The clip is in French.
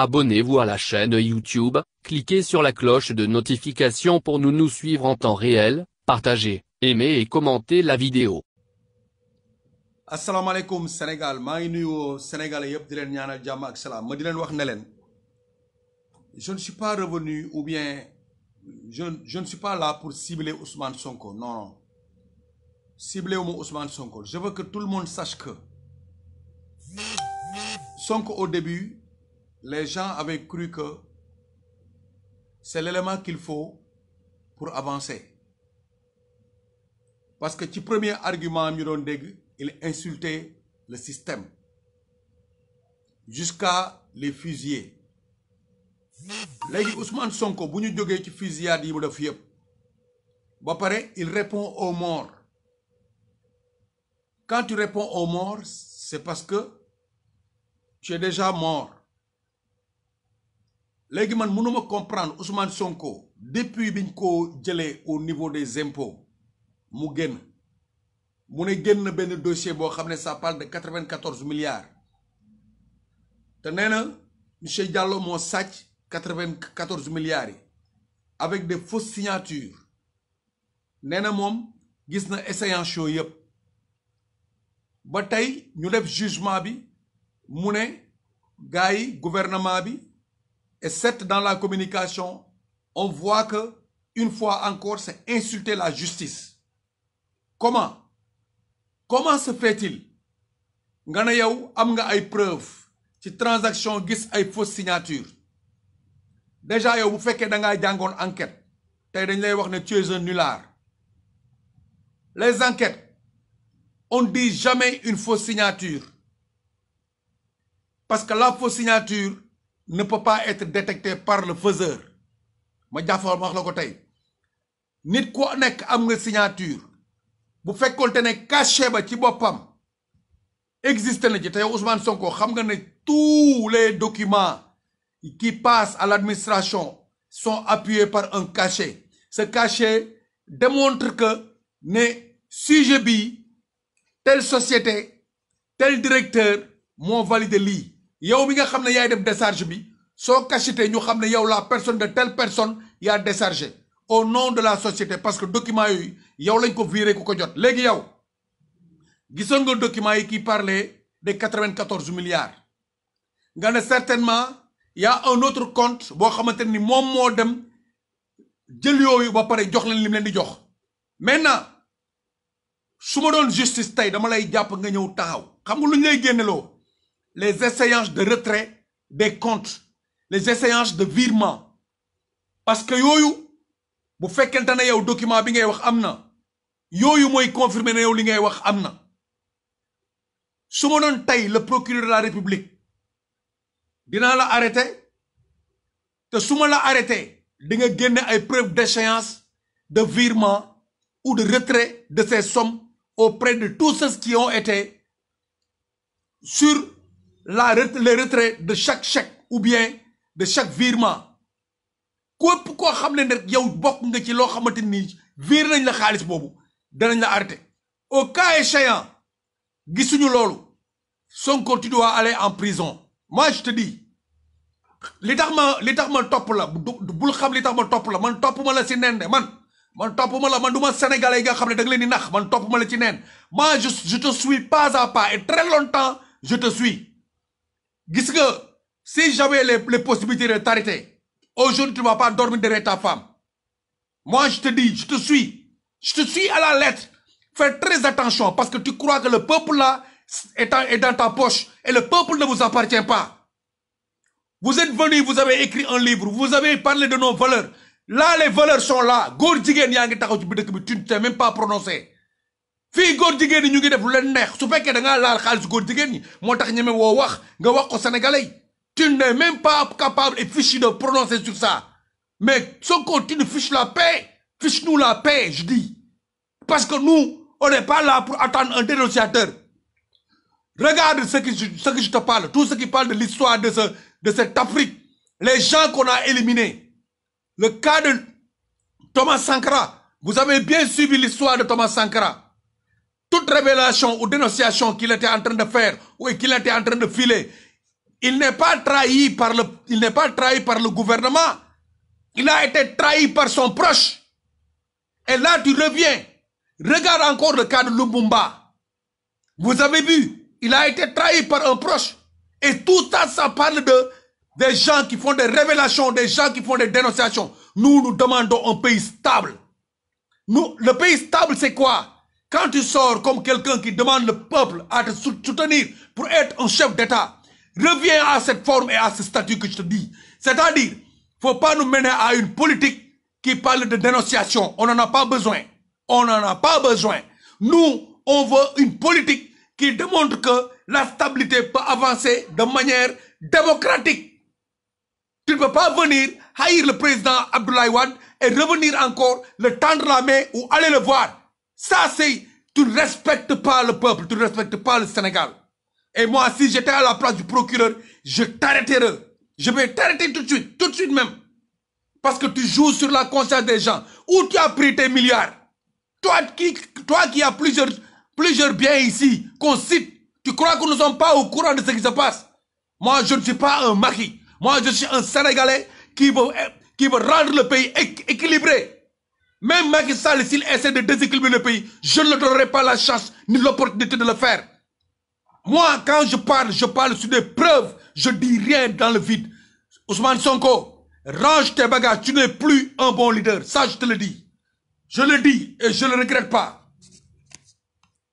Abonnez-vous à la chaîne YouTube, cliquez sur la cloche de notification pour nous nous suivre en temps réel, partagez, aimez et commentez la vidéo. alaikum, Sénégal ma suis Sénégalais di leen je ne suis pas revenu ou bien je ne suis pas là pour cibler Ousmane Sonko non cibler Ousmane Sonko je veux que tout le monde sache que Sonko au début les gens avaient cru que c'est l'élément qu'il faut pour avancer parce que le premier argument il insultait le système jusqu'à les fusillés. Ousmane Sonko fusillade il répond aux morts quand tu réponds aux morts c'est parce que tu es déjà mort ne man mënuma comprendre Ousmane Sonko depuis biñ ko jëlee au niveau des impôts mu génn mu ne génn de dossier un xamné ne ça parle de 94 milliards te néna monsieur Diallo mo sàcc 94 milliards avec des fausses signatures néna mom gis na échéance yooyu yëpp ba tey ñu def jugement bi mu né gaay gouvernement bi et sept dans la communication, on voit que, une fois encore, c'est insulter la justice. Comment Comment se fait-il nga amga yow ay preuve ci transaction gis ay fausse signature déjà yow vous faites que d'anga d'angon enquête tey dañ lay ne tu es un nullard les enquêtes on dit jamais une fausse signature parce que la fausse signature ne peut pas être détecté par le faiseur ma vous ma wax la ko tey nit Si vous am signature Vous faites ne caché ba ci existe Existe na ci ne tous les documents qui passent à l'administration sont appuyés par un cachet ce cachet démontre que ne sujet bi telle société tel directeur m'ont validé li yow mi nga xamné ne yaay def décharge bi so cachité ñu xamné yow la personne de telle personne yaa déchargé au nom de la société parce que document yooyu yow lañ ko viré ku ko jot légui yow gisoon nga document yi qui parlait de 94 milliards nga ne certainement y a un autre compte bo xamante mom mo dem jël yooyu ba paré jox leen lim leen di jox maintenant suma doon justice tay dama lay japp nga ñew taxaw xam nga luñ lay génneloo les essayages de retrait des comptes les essayages de virement parce que yoyou, bu fekkente fait un document bi ngay wax Amna, na confirmer li ngay le procureur de la république dinaa la arrêté te vous la arrêté di d'échéance de virement ou de retrait de ces sommes auprès de tous ceux qui ont été sur la, le retrait de chaque chèque ou bien de chaque virement quoi koo xamné nek yow bokk nga ci lo xamanteni vir nañ la xaalis boobu danañ la arrêter. au cas échéant gisuñu lolu Sonko tu dois aller en prison moi je te dis li tax ma li tax ma top la bul xam li tax ma top la man top ma la ci nen man man top ma la man du sénégalais nga xamné ne da nga leen nax man top ma la ci nen moi je je te suis pas à pas et très longtemps je te suis Qu'est-ce que si j'avais les les possibilités de t'arrêter aujourd'hui tu vas pas dormir derrière ta femme moi je te dis je te suis je te suis à la lettre fais très attention parce que tu crois que le peuple là est, dans ta poche et le peuple ne vous appartient pas vous êtes venu, vous avez écrit un livre vous avez parlé de nos valeurs là les valeurs sont là tu ne t'es même pas prononcé tu n'es même pas capable et fichu de prononcer sur ça mais sans tu nous la paix fiche-nous la paix je dis parce que nous on n'est pas là pour attendre un dénonciateur regarde ce que je ce que je te parle tout ce qui parle de l'histoire de ce de cette Afrique les gens qu'on a éliminés le cas de Thomas Sankara vous avez bien suivi l'histoire de Thomas Sankara toute révélation ou dénonciation qu'il était en train de faire ou qu'il était en train de filer, il n'est pas trahi par le, il n'est pas trahi par le gouvernement. Il a été trahi par son proche. Et là, tu reviens. Regarde encore le cas de Lubumba. Vous avez vu, il a été trahi par un proche. Et tout ça, ça parle de des gens qui font des révélations, des gens qui font des dénonciations. Nous, nous demandons un pays stable. Nous, le pays stable, c'est quoi quand tu sors comme quelqu'un qui demande le peuple à te soutenir pour être un chef d'État, reviens à cette forme et à ce statut que je te dis. C'est-à-dire, faut pas nous mener à une politique qui parle de dénonciation. On n'en a pas besoin. On n'en a pas besoin. Nous, on veut une politique qui démontre que la stabilité peut avancer de manière démocratique. Tu ne peux pas venir haïr le président Abdoulaye Wade et revenir encore le tendre la main ou aller le voir. Ça, c'est... Tu ne respectes pas le peuple, tu ne respectes pas le Sénégal. Et moi, si j'étais à la place du procureur, je t'arrêterais. Je vais t'arrêter tout de suite, tout de suite même. Parce que tu joues sur la conscience des gens. Où tu as pris tes milliards Toi qui, toi qui as plusieurs, plusieurs biens ici, qu'on cite, tu crois que nous ne sommes pas au courant de ce qui se passe Moi, je ne suis pas un maquis. Moi, je suis un Sénégalais qui veut, qui veut rendre le pays équilibré. Même Macky s'il essaie de déséquilibrer le pays, je ne donnerai pas la chance ni l'opportunité de le faire. Moi, quand je parle, je parle sur des preuves. Je dis rien dans le vide. Ousmane Sonko, range tes bagages. Tu n'es plus un bon leader. Ça, je te le dis. Je le dis et je ne le regrette pas.